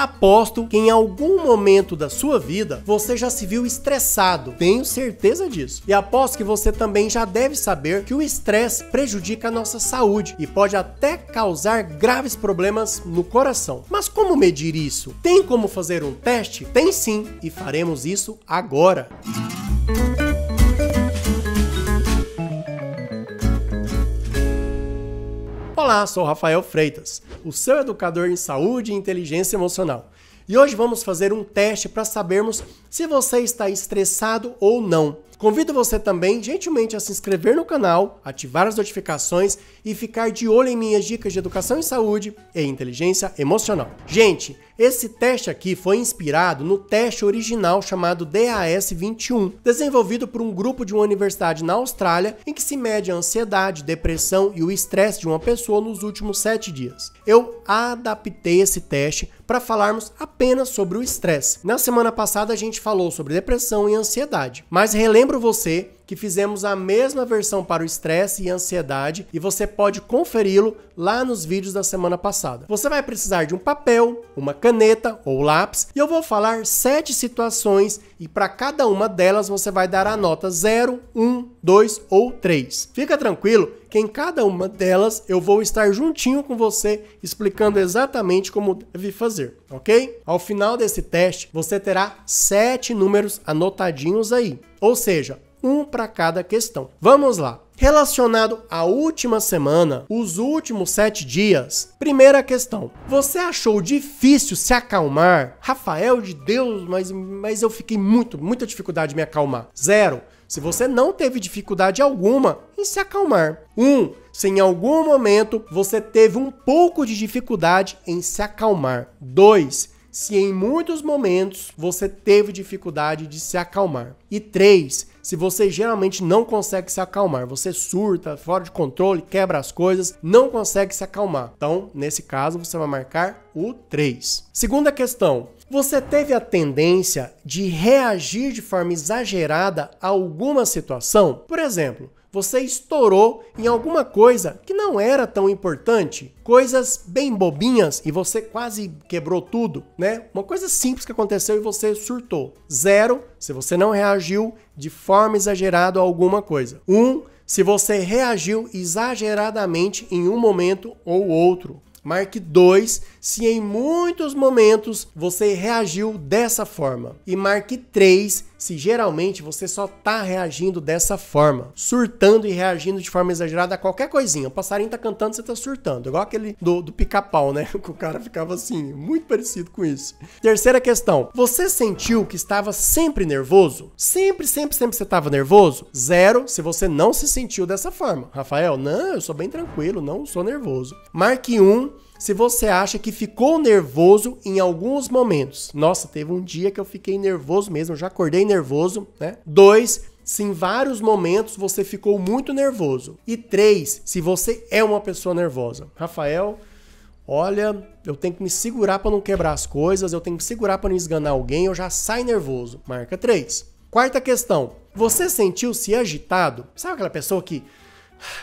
Aposto que em algum momento da sua vida você já se viu estressado, tenho certeza disso. E aposto que você também já deve saber que o estresse prejudica a nossa saúde e pode até causar graves problemas no coração. Mas como medir isso? Tem como fazer um teste? Tem sim, e faremos isso agora. Olá, sou Rafael Freitas o seu educador em saúde e inteligência emocional. E hoje vamos fazer um teste para sabermos se você está estressado ou não. Convido você também gentilmente a se inscrever no canal, ativar as notificações e ficar de olho em minhas dicas de educação em saúde e inteligência emocional. Gente, esse teste aqui foi inspirado no teste original chamado DAS-21, desenvolvido por um grupo de uma universidade na Austrália em que se mede a ansiedade, depressão e o estresse de uma pessoa nos últimos sete dias. Eu adaptei esse teste para falarmos apenas sobre o estresse. Na semana passada a gente falou sobre depressão e ansiedade, mas relembro você que fizemos a mesma versão para o estresse e ansiedade e você pode conferi-lo lá nos vídeos da semana passada. Você vai precisar de um papel, uma caneta ou lápis e eu vou falar sete situações e para cada uma delas você vai dar a nota 0, 1, 2 ou 3. Fica tranquilo que em cada uma delas eu vou estar juntinho com você explicando exatamente como deve fazer, ok? Ao final desse teste, você terá sete números anotadinhos aí, ou seja, um para cada questão. Vamos lá. Relacionado à última semana, os últimos sete dias. Primeira questão: Você achou difícil se acalmar? Rafael, de Deus, mas, mas eu fiquei muito, muita dificuldade em me acalmar. Zero. Se você não teve dificuldade alguma em se acalmar. Um, se em algum momento você teve um pouco de dificuldade em se acalmar. Dois, se em muitos momentos você teve dificuldade de se acalmar. E três, se você geralmente não consegue se acalmar, você surta, fora de controle, quebra as coisas, não consegue se acalmar. Então, nesse caso, você vai marcar o 3. Segunda questão: você teve a tendência de reagir de forma exagerada a alguma situação? Por exemplo, você estourou em alguma coisa que não era tão importante, coisas bem bobinhas e você quase quebrou tudo, né? Uma coisa simples que aconteceu e você surtou. Zero, se você não reagiu de forma exagerada a alguma coisa. Um, se você reagiu exageradamente em um momento ou outro. Marque dois se em muitos momentos você reagiu dessa forma. E marque 3 se geralmente você só tá reagindo dessa forma, surtando e reagindo de forma exagerada a qualquer coisinha. O passarinho tá cantando, você tá surtando. Igual aquele do, do pica-pau, né? Que o cara ficava assim, muito parecido com isso. Terceira questão. Você sentiu que estava sempre nervoso? Sempre, sempre, sempre você estava nervoso? Zero se você não se sentiu dessa forma. Rafael, não, eu sou bem tranquilo, não sou nervoso. Marque um se você acha que ficou nervoso em alguns momentos. Nossa, teve um dia que eu fiquei nervoso mesmo, já acordei nervoso, né? Dois, se em vários momentos você ficou muito nervoso. E três, se você é uma pessoa nervosa. Rafael, olha, eu tenho que me segurar para não quebrar as coisas, eu tenho que segurar para não esganar alguém, eu já saio nervoso. Marca três. Quarta questão. Você sentiu-se agitado? Sabe aquela pessoa que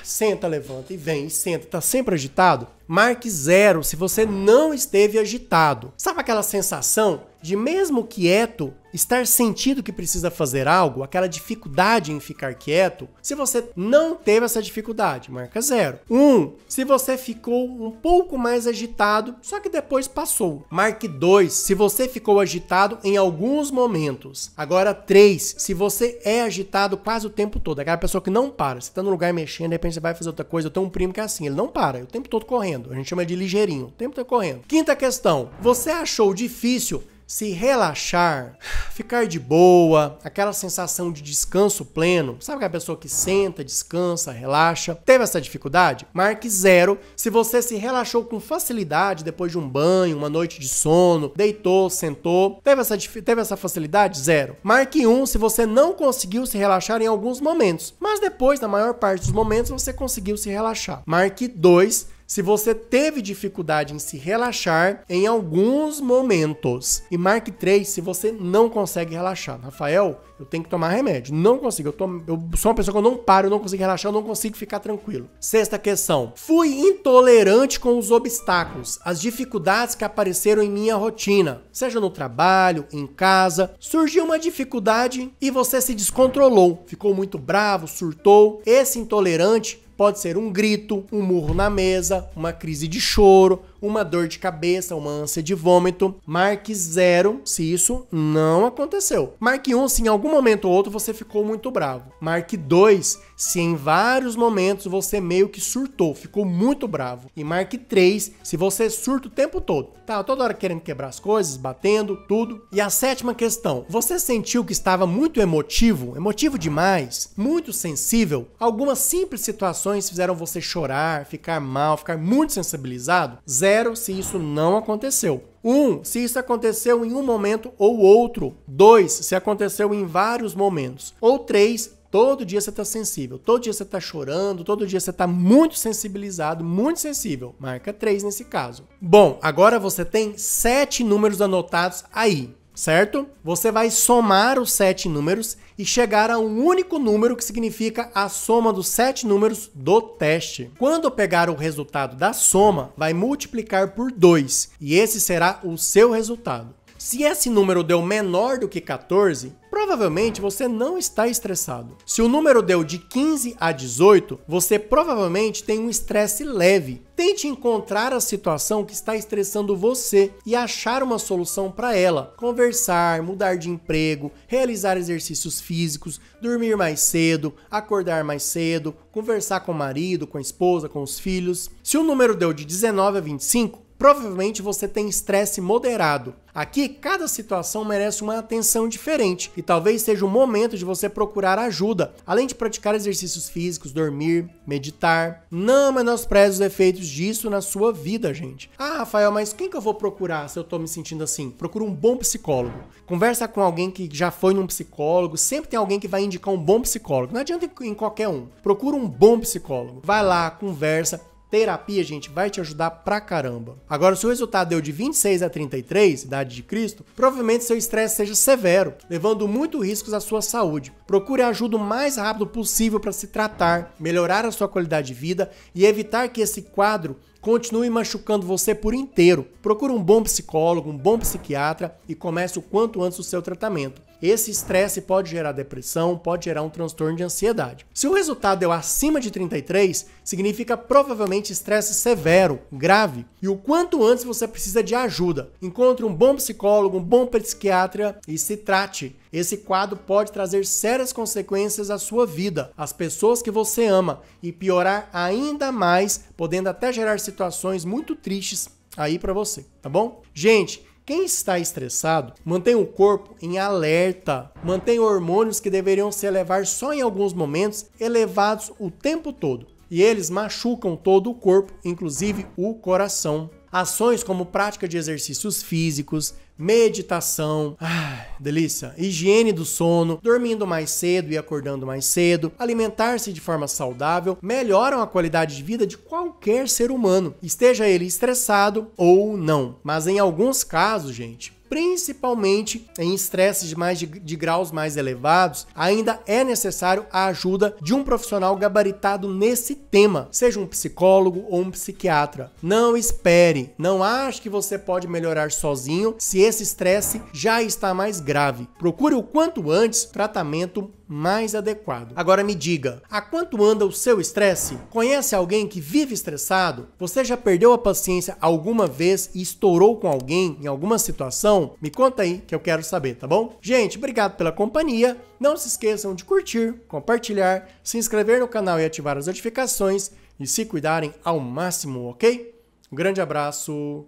Senta, levanta e vem, e senta. Tá sempre agitado? Marque zero se você não esteve agitado. Sabe aquela sensação de mesmo quieto, estar sentindo que precisa fazer algo, aquela dificuldade em ficar quieto, se você não teve essa dificuldade, marca zero. Um, se você ficou um pouco mais agitado, só que depois passou, marque dois, se você ficou agitado em alguns momentos. Agora três, se você é agitado quase o tempo todo, aquela pessoa que não para, você está no lugar mexendo, de repente você vai fazer outra coisa, eu tenho um primo que é assim, ele não para, é o tempo todo correndo, a gente chama de ligeirinho, o tempo todo correndo. Quinta questão, você achou difícil se relaxar, ficar de boa, aquela sensação de descanso pleno, sabe aquela pessoa que senta, descansa, relaxa? Teve essa dificuldade? Marque zero se você se relaxou com facilidade depois de um banho, uma noite de sono, deitou, sentou. Teve essa, teve essa facilidade? Zero. Marque um se você não conseguiu se relaxar em alguns momentos, mas depois, na maior parte dos momentos, você conseguiu se relaxar. Marque dois se você teve dificuldade em se relaxar em alguns momentos. E marque 3 se você não consegue relaxar. Rafael, eu tenho que tomar remédio. Não consigo. Eu, eu sou uma pessoa que eu não paro, eu não consigo relaxar, eu não consigo ficar tranquilo. Sexta questão. Fui intolerante com os obstáculos, as dificuldades que apareceram em minha rotina. Seja no trabalho, em casa. Surgiu uma dificuldade e você se descontrolou. Ficou muito bravo, surtou. Esse intolerante Pode ser um grito, um murro na mesa, uma crise de choro, uma dor de cabeça, uma ânsia de vômito. Marque zero se isso não aconteceu. Marque um se em algum momento ou outro você ficou muito bravo. Marque dois se em vários momentos você meio que surtou, ficou muito bravo. E marque três se você surta o tempo todo. Tá toda hora querendo quebrar as coisas, batendo, tudo. E a sétima questão, você sentiu que estava muito emotivo, emotivo demais, muito sensível? Algumas simples situações fizeram você chorar, ficar mal, ficar muito sensibilizado? Zero Zero, se isso não aconteceu. 1. Um, se isso aconteceu em um momento ou outro. 2. Se aconteceu em vários momentos. Ou 3. Todo dia você está sensível, todo dia você está chorando, todo dia você está muito sensibilizado, muito sensível. Marca 3 nesse caso. Bom, agora você tem sete números anotados aí certo? Você vai somar os sete números e chegar a um único número que significa a soma dos sete números do teste. Quando pegar o resultado da soma, vai multiplicar por 2 e esse será o seu resultado. Se esse número deu menor do que 14, provavelmente você não está estressado. Se o número deu de 15 a 18, você provavelmente tem um estresse leve. Tente encontrar a situação que está estressando você e achar uma solução para ela. Conversar, mudar de emprego, realizar exercícios físicos, dormir mais cedo, acordar mais cedo, conversar com o marido, com a esposa, com os filhos. Se o número deu de 19 a 25, provavelmente você tem estresse moderado. Aqui, cada situação merece uma atenção diferente e talvez seja o momento de você procurar ajuda, além de praticar exercícios físicos, dormir, meditar. Não menospreze os efeitos disso na sua vida, gente. Ah, Rafael, mas quem que eu vou procurar se eu tô me sentindo assim? Procura um bom psicólogo. Conversa com alguém que já foi num psicólogo, sempre tem alguém que vai indicar um bom psicólogo. Não adianta em qualquer um. Procura um bom psicólogo. Vai lá, conversa, Terapia, gente, vai te ajudar pra caramba. Agora, se o resultado deu de 26 a 33, idade de Cristo, provavelmente seu estresse seja severo, levando muito riscos à sua saúde. Procure ajuda o mais rápido possível para se tratar, melhorar a sua qualidade de vida e evitar que esse quadro continue machucando você por inteiro. Procure um bom psicólogo, um bom psiquiatra e comece o quanto antes o seu tratamento. Esse estresse pode gerar depressão, pode gerar um transtorno de ansiedade. Se o resultado é acima de 33, significa provavelmente estresse severo, grave, e o quanto antes você precisa de ajuda. Encontre um bom psicólogo, um bom psiquiatra e se trate. Esse quadro pode trazer sérias consequências à sua vida, às pessoas que você ama e piorar ainda mais, podendo até gerar situações muito tristes aí para você, tá bom? Gente, quem está estressado mantém o corpo em alerta, mantém hormônios que deveriam se elevar só em alguns momentos elevados o tempo todo, e eles machucam todo o corpo, inclusive o coração. Ações como prática de exercícios físicos, meditação, ai, delícia, higiene do sono, dormindo mais cedo e acordando mais cedo, alimentar-se de forma saudável, melhoram a qualidade de vida de qualquer ser humano, esteja ele estressado ou não. Mas em alguns casos, gente, principalmente em estresses de mais de, de, graus mais elevados, ainda é necessário a ajuda de um profissional gabaritado nesse tema, seja um psicólogo ou um psiquiatra. Não espere, não ache que você pode melhorar sozinho se esse estresse já está mais grave. Procure o quanto antes tratamento mais adequado. Agora me diga, a quanto anda o seu estresse? Conhece alguém que vive estressado? Você já perdeu a paciência alguma vez e estourou com alguém em alguma situação? Me conta aí que eu quero saber, tá bom? Gente, obrigado pela companhia. Não se esqueçam de curtir, compartilhar, se inscrever no canal e ativar as notificações e se cuidarem ao máximo, ok? Um grande abraço.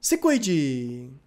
Se cuide!